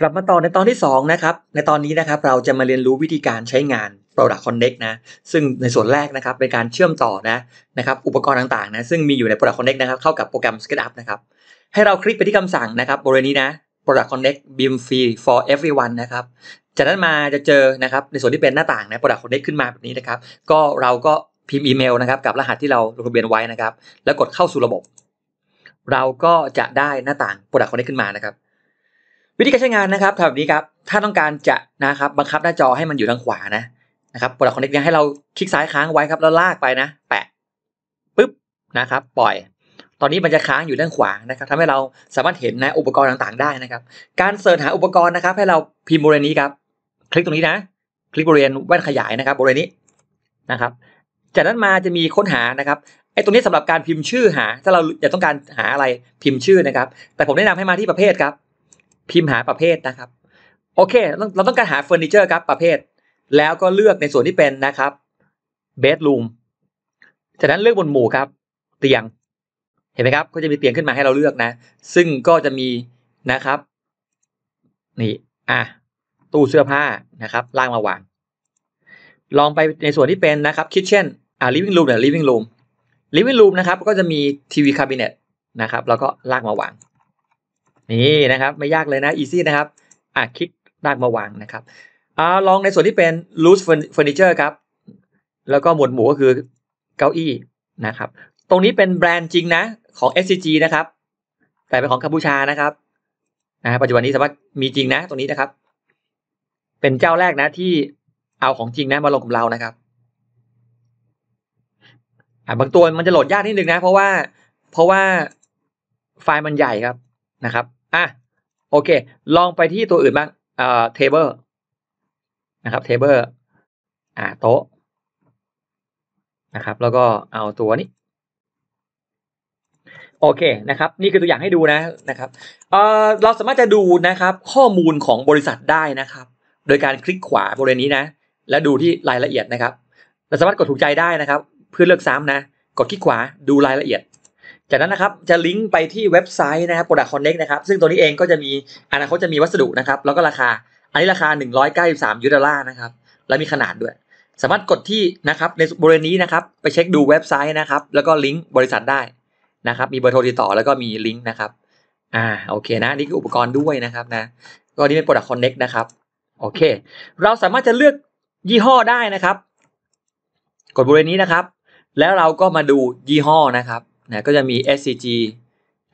กลับมาต่อในตอนที่ 2 นะครับ ในตอนนี้นะครับเราจะมาเรียนรู้วิธีการใช้งาน Product Connect นะซึ่งในส่วนแรกนะครับเป็นการเชื่อมต่อนะนะครับอุปกรณ์ต่างๆนะซึ่งมีอยู่ใน Product Connect นะครับเข้ากับโปรแกรม SketchUp นะครับให้เราคลิกไปที่คำสั่งนะครับบริเวณนี้นะ Product Connect Beam Free for Everyone นะครับจากนั้นมาจะเจอนะครับในส่วนที่เป็นหน้าต่างนะ Product Connect ขึ้นมาแบบนี้นะครับ ก็เราก็พิมพ์อีเมลนะครับกับรหัสที่เราลงทะเบียนไว้นะครับ แล้วกดเข้าสู่ระบบ เราก็จะได้หน้าต่าง Product Connect ขึ้นมานะครับวิธีการใช้งานนะครับแบบนี้ครับ ถ้าต้องการจะนะครับ บังคับหน้าจอให้มันอยู่ทางขวานะ นะครับปลดคอนเนคเนี่ยให้เราคลิกซ้ายค้างไว้ครับ แล้วลากไปนะ แปะปึ๊บ นะครับ ปล่อย ตอนนี้มันจะค้างอยู่ด้านขวา นะครับทำให้เราสามารถเห็นนะอุปกรณ์ต่างๆ ได้นะครับ การเสิร์ชหาอุปกรณ์นะครับ ให้เราพิมพ์บริเวณนี้ครับ คลิกตรงนี้นะ คลิกบริเวณแว่นขยายนะครับบริเวณนี้ นะครับ จากนั้นมาจะมีค้นหานะครับ ไอ้ตรงนี้สำหรับการพิมพ์ชื่อหา ถ้าเราอยากต้องการหาอะไร พิมพ์ชื่อนะครับ แต่ผมแนะนำให้มาที่ประเภทครับพิมพ์หาประเภทนะครับโอเคเราต้องการหาเฟอร์นิเจอร์ครับประเภท แล้วก็เลือกในส่วนที่เป็นนะครับเบดรูมจากนั้นเลือกบนหมู่ครับ เตียงเห็นไหมครับ ก็จะมีเตียงขึ้นมาให้เราเลือกนะ ซึ่งก็จะมีนะครับ นี่อ่ะตู้เสื้อผ้านะครับล่างมาวาง ลองไปในส่วนที่เป็นนะครับคิทเช่นอ่าลิฟวิ่งรูมเนี่ยลิฟวิ่งรูมลิฟวิ่งรูมนะครับ ก็จะมีทีวีคาบิเนตนะครับแล้วก็ลากมาวางนี่นะครับไม่ยากเลยนะอีซี่นะครับอ่ะ คลิก้ากมาวางนะครับอ่าลองในส่วนที่เป็น loose furniture ครับ แล้วก็หมวดหมู่ก็คือเก้าอี้นะครับ ตรงนี้เป็นแบรนด์จริงนะของ SCG นะครับแต่เป็นของกัมพูชานะครับนะปัจจุบันนี้สามารถมีจริงนะตรงนี้นะครับ เป็นเจ้าแรกนะที่เอาของจริงนะมาลงกับเรานะครับบางตัวมันจะโหลดยากนิดนึงนะเพราะว่าเพราะว่าไฟล์มันใหญ่ครับนะครับอ่ะโอเค ลองไปที่ตัวอื่นบ้าง เอ่อเทเบิลนะครับเทเบิลอ่าโต๊ะนะครับแล้วก็เอาตัวนี้โอเคนะครับ นี่คือตัวอย่างให้ดูนะนะครับเอ่อเราสามารถจะดูนะครับข้อมูลของบริษัทได้นะครับ โดยการคลิกขวาบริเวณนี้นะแล้วดูที่รายละเอียดนะครับ เราสามารถกดถูกใจได้นะครับ เพื่อเลือกซ้ำนะกดคลิกขวาดูรายละเอียดจากนั้นนะครับจะลิงก์ไปที่เว็บไซต์นะครับ Product Connect นะครับซึ่งตัวนี้เองก็จะมีอนาคตจะมีวัสดุนะครับ แล้วก็ราคาอันนี้ราคา 193ยูโรดอลลาร์นะครับ และมีขนาดด้วย สามารถกดที่นะครับ ในบริเวณนี้นะครับ ไปเช็คดูเว็บไซต์นะครับ แล้วก็ลิงก์บริษัทได้นะครับ มีเบอร์โทรติดต่อแล้วก็มีลิงก์นะครับอ่าโอเคนะนี่คืออุปกรณ์ด้วยนะครับนะก็นี่เป็น Product Connect นะครับ โอเค เราสามารถจะเลือกยี่ห้อได้นะครับ กดบริเวณนี้นะครับ แล้วเราก็มาดูยี่ห้อนะครับนะก็จะมี SCG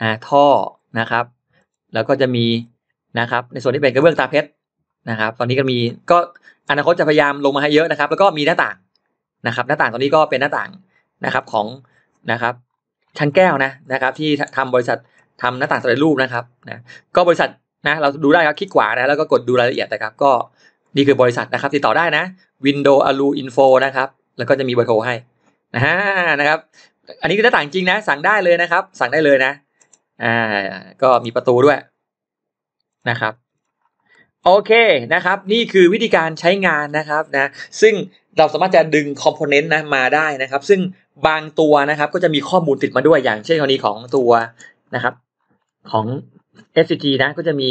นะท่อนะครับ แล้วก็จะมีนะครับ ในส่วนที่เป็นกระเบื้องตาเพชรนะครับ ตอนนี้ก็มีก็อนาคตจะพยายามลงมาให้เยอะนะครับ แล้วก็มีหน้าต่างนะครับ หน้าต่างตอนนี้ก็เป็นหน้าต่างนะครับของนะครับชั้นแก้วนะนะครับ ที่ทำบริษัททำหน้าต่างสำเร็จรูปนะครับนะก็บริษัทนะเราดูได้ครับคลิกขวานะแล้วก็กดดูรายละเอียดนะครับก็นี่คือบริษัทนะครับติดต่อได้นะ Window Alu Info นะครับแล้วก็จะมีเบอร์โทรให้นะฮะนะครับอันนี้คือหน้าต่างจริงนะ สั่งได้เลยนะครับ สั่งได้เลยนะอ่าก็มีประตูด้วยนะครับ โอเคนะครับ นี่คือวิธีการใช้งานนะครับนะ ซึ่งเราสามารถจะดึงคอมโพเนนต์นะมาได้นะครับ ซึ่งบางตัวนะครับ ก็จะมีข้อมูลติดมาด้วยอย่างเช่นกรณีของตัวนะครับ ของ s c g นะก็จะมี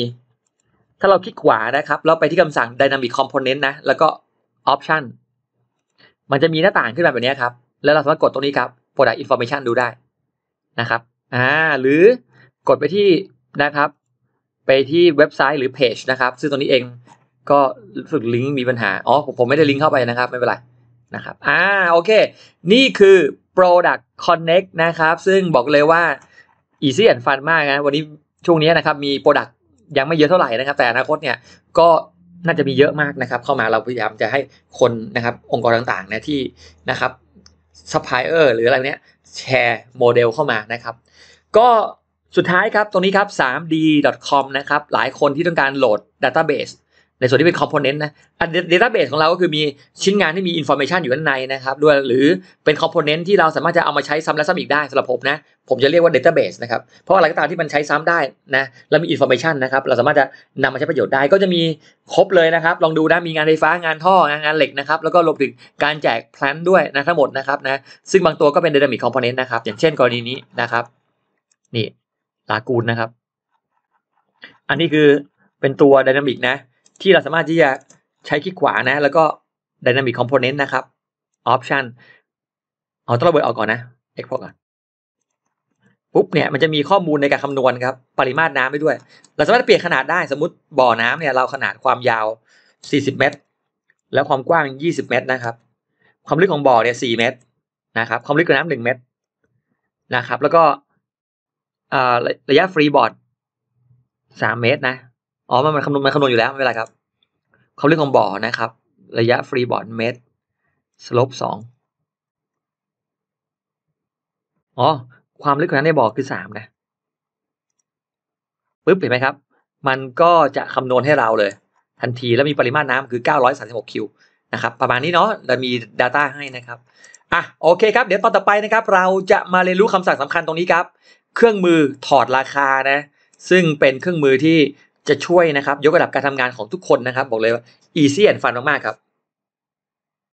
ถ้าเราคลิกขวานะครับแล้วไปที่คำสั่ง Dynamic Component นะแล้วก็ Option มันจะมีหน้าต่างขึ้นมาแบบนี้ครับ แล้วเราสามารถกดตรงนี้ครับ product information ดูได้นะครับอ่าหรือกดไปที่นะครับ ไปที่เว็บไซต์หรือเพจนะครับ ซึ่งตรงนี้เองก็ฝสึกลิงก์มีปัญหา อ๋อ ผมไม่ได้ลิงก์เข้าไปนะครับ ไม่เป็นไรนะครับอ่าโอเค นี่คือ product connect นะครับ ซึ่งบอกเลยว่าอีซี่แอนฟันมากนะ วันนี้ช่วงนี้นะครับ มี product ยังไม่เยอะเท่าไหร่นะครับ แต่อนาคตเนี่ย ก็น่าจะมีเยอะมากนะครับ เข้ามาเราพยายามจะให้คนนะครับ องค์กรต่างๆนะที่นะครับซัพพลายเออร์หรืออะไรเนี้ยแชร์โมเดลเข้ามานะครับ ก็สุดท้ายครับตรงนี้ครับ 3d.com นะครับ หลายคนที่ต้องการโหลดดัตต้าเบสในส่วนที่เป็นคอมโพเนนต์นะเดต้าเบสของเราก็คือมีชิ้นงานที่มีอินโฟเมชันอยู่ข้างในนะครับด้วยหรือเป็นคอมโพเนนต์ที่เราสามารถ จะเอามาใช้ซ้ำและซ้ำอีกได้สำหรับผมนะ ผมจะเรียกว่าเดต้าเบสนะครับเพราะอะไรก็ตามที่มันใช้ซ้ำได้นะแล้วมีอินโฟเมชันนะครับเราสามารถจะนำมาใช้ประโยชน์ได้ก็จะมีครบเลยนะครับ ลองดูนะมีงานไฟฟ้างานท่องานเหล็กนะครับ แล้วก็รวมถึงการแจกแพลนด้วยนะทั้งหมดนะครับนะซึ่งบางตัวก็เป็นเดต้ามิกคอมโพเนนต์นะครับอย่างเช่นกรณีนี้นะครับนี่ลากูลนะครับ อันนี้คือเป็นตัวดินามิกนะที่เราสามารถที่จะใช้คลิกขวานะแล้วก็ Dynamic Component นะครับ Option เอาตัวระเบิดออกก่อนนะ Export ก่อนปุ๊บเนี่ยมันจะมีข้อมูลในการคำนวณครับ ปริมาตรน้ำไปด้วย เราสามารถเปลี่ยนขนาดได้สมมติบ่อน้ำเนี่ยเราขนาดความยาว 40 เมตร แล้วความกว้าง 20 เมตรนะครับ ความลึกของบ่อเนี่ย4เมตร นะครับ ความลึกของน้ำ1เมตรนะครับ แล้วก็ระยะฟรีบอร์ด3เมตรนะอ๋อมันมันคำนวณ มันคำนวณอยู่แล้วไม่เป็นไรครับเขาเรียกของบ่อนะครับ ระยะฟรีบอร์ดเมตร สลบสอง อ๋อ ความลึกของน้ำในบ่อคือสามนะ ปึ๊บ เห็นไหมครับ มันก็จะคำนวณให้เราเลย ทันที แล้วมีปริมาตรน้ำคือ 936 คิว นะครับ ประมาณนี้เนาะเรามี Data ให้นะครับ อ่ะ โอเคครับ เดี๋ยวตอนต่อไปนะครับ เราจะมาเรียนรู้คำสั่งสำคัญตรงนี้ครับ เครื่องมือถอดราคานะ ซึ่งเป็นเครื่องมือที่จะช่วยนะครับ ยกระดับการทำงานของทุกคนนะครับ บอกเลยว่าอีเ y a n นฟันมาก ๆ ครับ